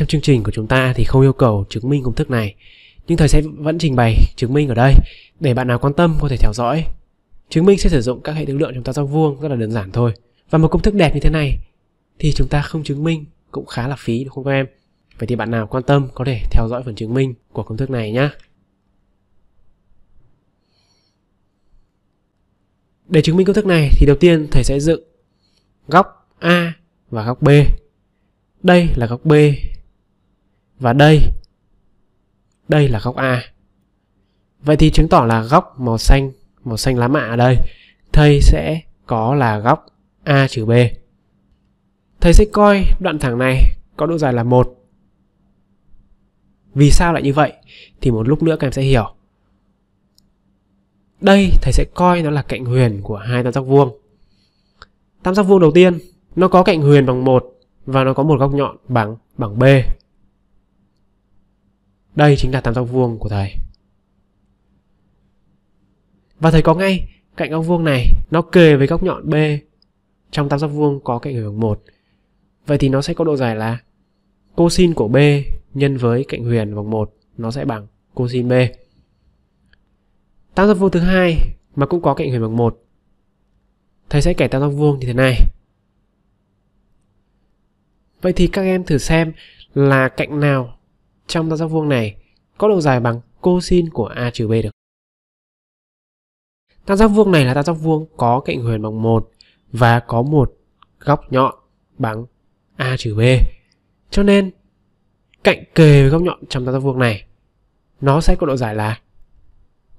trong chương trình của chúng ta thì không yêu cầu chứng minh công thức này, nhưng thầy sẽ vẫn trình bày chứng minh ở đây để bạn nào quan tâm có thể theo dõi. Chứng minh sẽ sử dụng các hệ định lượng chúng ta trong vuông rất là đơn giản thôi. Và một công thức đẹp như thế này thì chúng ta không chứng minh cũng khá là phí đúng không các em? Vậy thì bạn nào quan tâm có thể theo dõi phần chứng minh của công thức này nhé. Để chứng minh công thức này thì đầu tiên thầy sẽ dựng góc A và góc B. Đây là góc B và đây, đây là góc A. Vậy thì chứng tỏ là góc màu xanh, màu xanh lá mạ ở đây, thầy sẽ có là góc A trừ B. Thầy sẽ coi đoạn thẳng này có độ dài là một Vì sao lại như vậy? Thì một lúc nữa các em sẽ hiểu. Đây thầy sẽ coi nó là cạnh huyền của hai tam giác vuông. Tam giác vuông đầu tiên nó có cạnh huyền bằng một và nó có một góc nhọn bằng bằng B đây chính là tam giác vuông của thầy. Và thầy có ngay cạnh góc vuông này nó kề với góc nhọn B trong tam giác vuông có cạnh huyền 1. Vậy thì nó sẽ có độ dài là cosin của B nhân với cạnh huyền vòng 1 nó sẽ bằng cosin B. Tam giác vuông thứ hai mà cũng có cạnh huyền bằng 1. Thầy sẽ kẻ tam giác vuông như thế này. Vậy thì các em thử xem là cạnh nào trong tam giác vuông này có độ dài bằng cosin của A trừ B được. Tam giác vuông này là tam giác vuông có cạnh huyền bằng 1 và có một góc nhọn bằng A trừ B. Cho nên cạnh kề với góc nhọn trong tam giác vuông này nó sẽ có độ dài là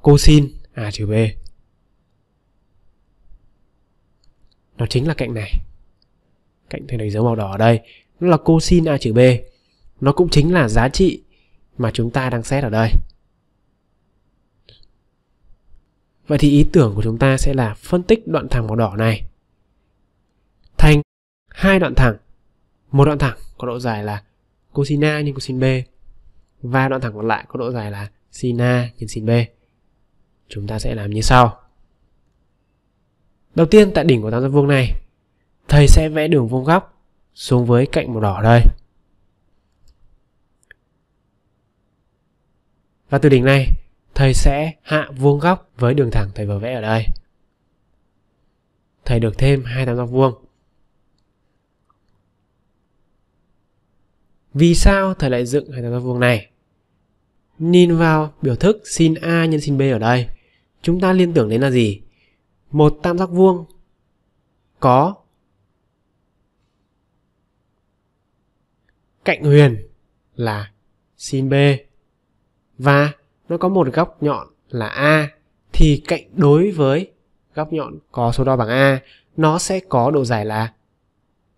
cosin A trừ B. Nó chính là cạnh này. Cạnh thế này dấu màu đỏ ở đây nó là cosin A trừ B nó cũng chính là giá trị mà chúng ta đang xét ở đây vậy thì ý tưởng của chúng ta sẽ là phân tích đoạn thẳng màu đỏ này thành hai đoạn thẳng một đoạn thẳng có độ dài là cosin A nhân cosin B và đoạn thẳng còn lại có độ dài là sin A nhân sin B. Chúng ta sẽ làm như sau. Đầu tiên tại đỉnh của tam giác vuông này, thầy sẽ vẽ đường vuông góc xuống với cạnh màu đỏ đây. Và từ đỉnh này, thầy sẽ hạ vuông góc với đường thẳng thầy vừa vẽ ở đây. Thầy được thêm hai tam giác vuông. Vì sao thầy lại dựng hai tam giác vuông này? Nhìn vào biểu thức sin A nhân sin B ở đây, chúng ta liên tưởng đến là gì? Một tam giác vuông có cạnh huyền là sin B và nó có một góc nhọn là A thì cạnh đối với góc nhọn có số đo bằng A nó sẽ có độ dài là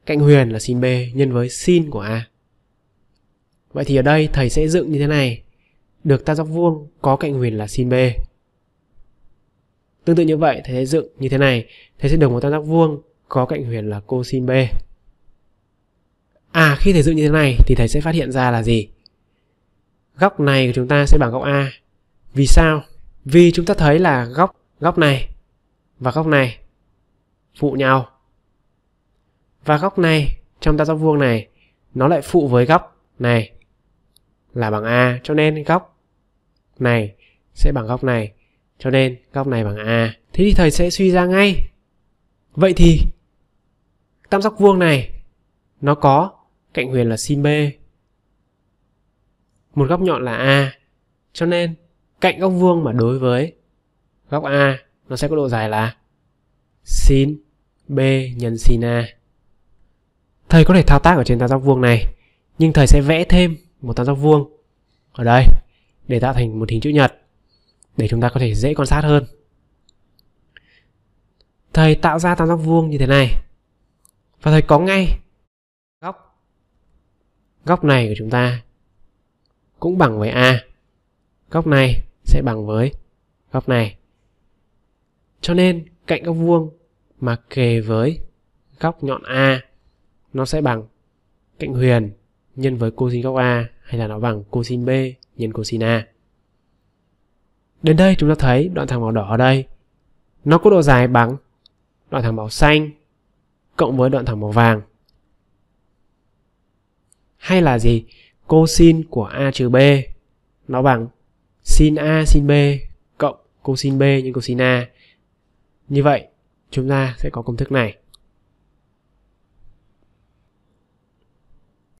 cạnh huyền là sin B nhân với sin của A. Vậy thì ở đây thầy sẽ dựng như thế này. Được tam giác vuông có cạnh huyền là sin B. Tương tự như vậy thầy sẽ dựng như thế này. Thầy sẽ được một tam giác vuông có cạnh huyền là cosin B. À khi thầy dựng như thế này thì thầy sẽ phát hiện ra là gì? góc này của chúng ta sẽ bằng góc A. Vì sao? Vì chúng ta thấy là góc góc này và góc này phụ nhau. Và góc này trong tam giác vuông này nó lại phụ với góc này là bằng A cho nên góc này sẽ bằng góc này cho nên góc này bằng A. Thế thì thầy sẽ suy ra ngay. Vậy thì tam giác vuông này nó có cạnh huyền là sin B một góc nhọn là a cho nên cạnh góc vuông mà đối với góc a nó sẽ có độ dài là sin b nhân sin a thầy có thể thao tác ở trên tam giác vuông này nhưng thầy sẽ vẽ thêm một tam giác vuông ở đây để tạo thành một hình chữ nhật để chúng ta có thể dễ quan sát hơn thầy tạo ra tam giác vuông như thế này và thầy có ngay góc góc này của chúng ta cũng bằng với a góc này sẽ bằng với góc này cho nên cạnh góc vuông mà kề với góc nhọn a nó sẽ bằng cạnh huyền nhân với cosin góc a hay là nó bằng cosin b nhân cosin a đến đây chúng ta thấy đoạn thẳng màu đỏ ở đây nó có độ dài bằng đoạn thẳng màu xanh cộng với đoạn thẳng màu vàng hay là gì cosin của a trừ b nó bằng sin a sin b cộng cosin b nhân cosin a. Như vậy chúng ta sẽ có công thức này.